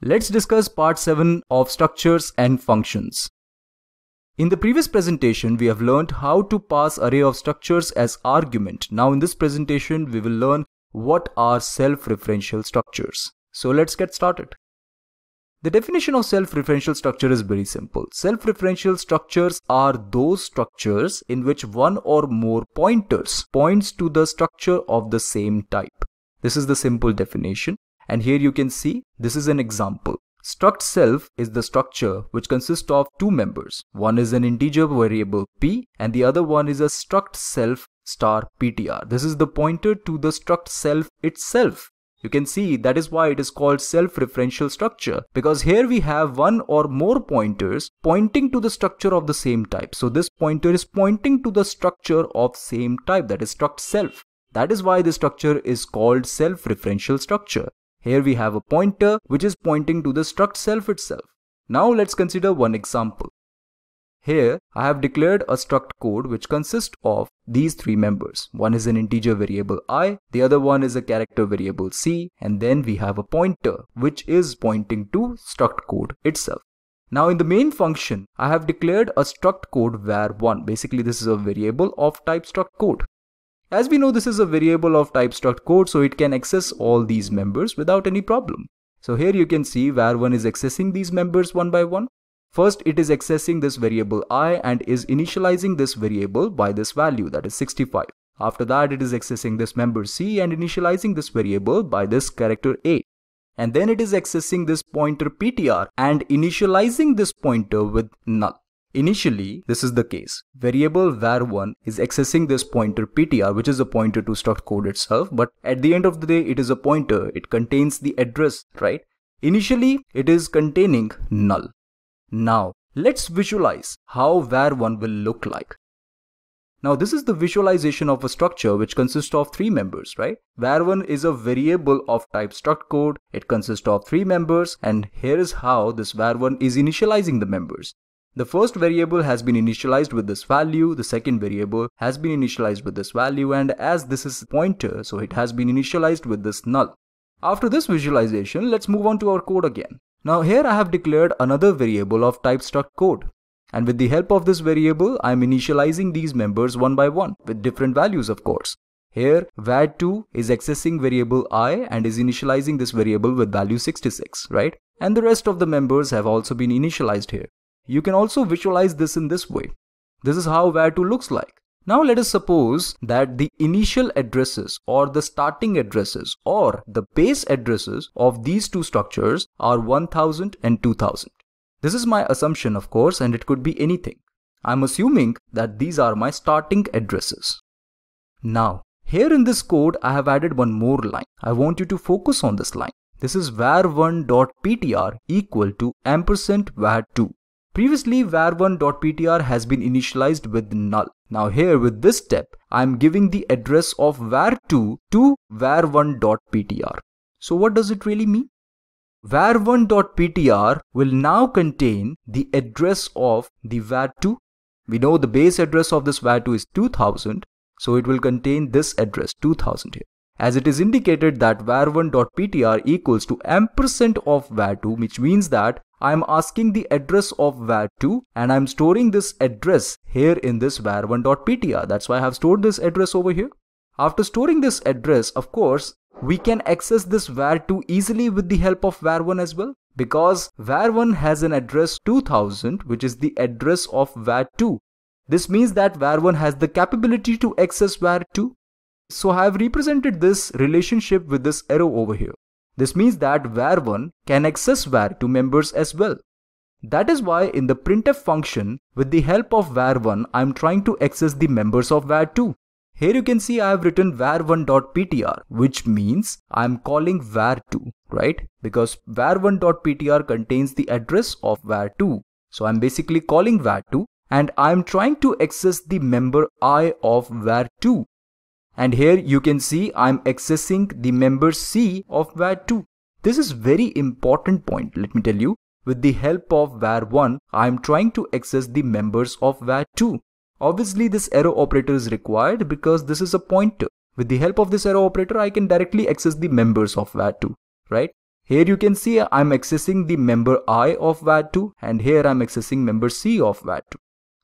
Let's discuss part 7 of structures and functions. In the previous presentation, we have learned how to pass array of structures as argument. Now in this presentation, we will learn what are self-referential structures. So let's get started. The definition of self-referential structure is very simple. Self-referential structures are those structures in which one or more pointers points to the structure of the same type. This is the simple definition. And here you can see this is an example. Struct self is the structure which consists of two members. One is an integer variable p and the other one is a struct self star ptr. This is the pointer to the struct self itself. You can see that is why it is called self-referential structure because here we have one or more pointers pointing to the structure of the same type. So this pointer is pointing to the structure of same type that is struct self. That is why this structure is called self-referential structure. Here we have a pointer which is pointing to the struct self itself. Now let's consider one example. Here I have declared a struct code which consists of these three members. One is an integer variable i, the other one is a character variable c and then we have a pointer which is pointing to struct code itself. Now in the main function, I have declared a struct code var1. Basically, this is a variable of type struct code. As we know, this is a variable of type struct code, so it can access all these members without any problem. So here you can see var1 is accessing these members one by one. First, it is accessing this variable i and is initializing this variable by this value that is 65. After that, it is accessing this member c and initializing this variable by this character a. And then it is accessing this pointer ptr and initializing this pointer with null. Initially, this is the case. Variable var1 is accessing this pointer ptr, which is a pointer to struct code itself, but at the end of the day, it is a pointer. It contains the address, right? Initially, it is containing null. Now, let's visualize how var1 will look like. Now this is the visualization of a structure which consists of three members, right? Var1 is a variable of type struct code. It consists of three members and here is how this var1 is initializing the members. The first variable has been initialized with this value, the second variable has been initialized with this value and as this is pointer, so it has been initialized with this null. After this visualization, let's move on to our code again. Now here I have declared another variable of type struct code. And with the help of this variable, I am initializing these members one by one with different values of course. Here var2 is accessing variable i and is initializing this variable with value 66, right? And the rest of the members have also been initialized here. You can also visualize this in this way. This is how var2 looks like. Now let us suppose that the initial addresses or the starting addresses or the base addresses of these two structures are 1000 and 2000. This is my assumption of course and it could be anything. I'm assuming that these are my starting addresses. Now here in this code I have added one more line. I want you to focus on this line. This is var1.ptr equal to ampersand var2. Previously var1.ptr has been initialized with null. Now here with this step, I'm giving the address of var2 to var1.ptr. So what does it really mean? var1.ptr will now contain the address of the var2. We know the base address of this var2 is 2000, so it will contain this address 2000 here. As it is indicated that var1.ptr equals to ampersand of var2, which means that I'm asking the address of var2 and I'm storing this address here in this var1.ptr. That's why I have stored this address over here. After storing this address, of course, we can access this var2 easily with the help of var1 as well because var1 has an address 2000 which is the address of var2. This means that var1 has the capability to access var2. So I have represented this relationship with this arrow over here. This means that var1 can access var 2 members as well. That is why in the printf function, with the help of var1, I am trying to access the members of var2. Here you can see I have written var1.ptr, which means I am calling var2, right? Because var1.ptr contains the address of var2. So I'm basically calling var2 and I'm trying to access the member i of var2. And here you can see I'm accessing the member C of var2. This is very important point, let me tell you. With the help of var1, I'm trying to access the members of var2. Obviously, this arrow operator is required because this is a pointer. With the help of this arrow operator, I can directly access the members of var2, right? Here you can see I'm accessing the member I of var2 and here I'm accessing member C of var2.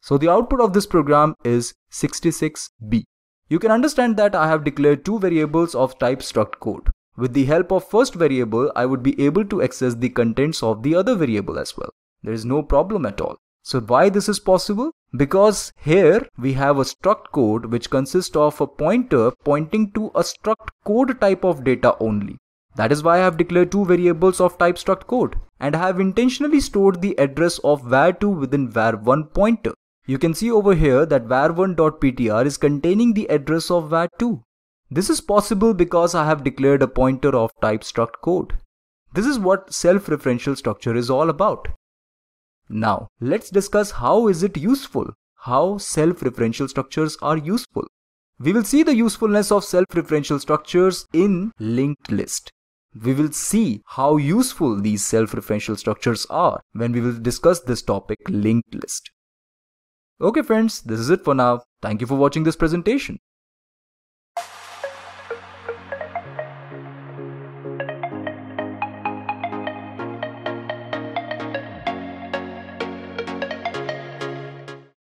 So the output of this program is 66B. You can understand that I have declared two variables of type struct code. With the help of first variable, I would be able to access the contents of the other variable as well. There is no problem at all. So why this is possible? Because here we have a struct code which consists of a pointer pointing to a struct code type of data only. That is why I have declared two variables of type struct code and I have intentionally stored the address of var2 within var1 pointer. You can see over here that var1.ptr is containing the address of var2. This is possible because I have declared a pointer of type struct code. This is what self-referential structure is all about. Now, let's discuss how is it useful? How self-referential structures are useful? We will see the usefulness of self-referential structures in linked list. We will see how useful these self-referential structures are when we will discuss this topic linked list. Okay friends, this is it for now. Thank you for watching this presentation.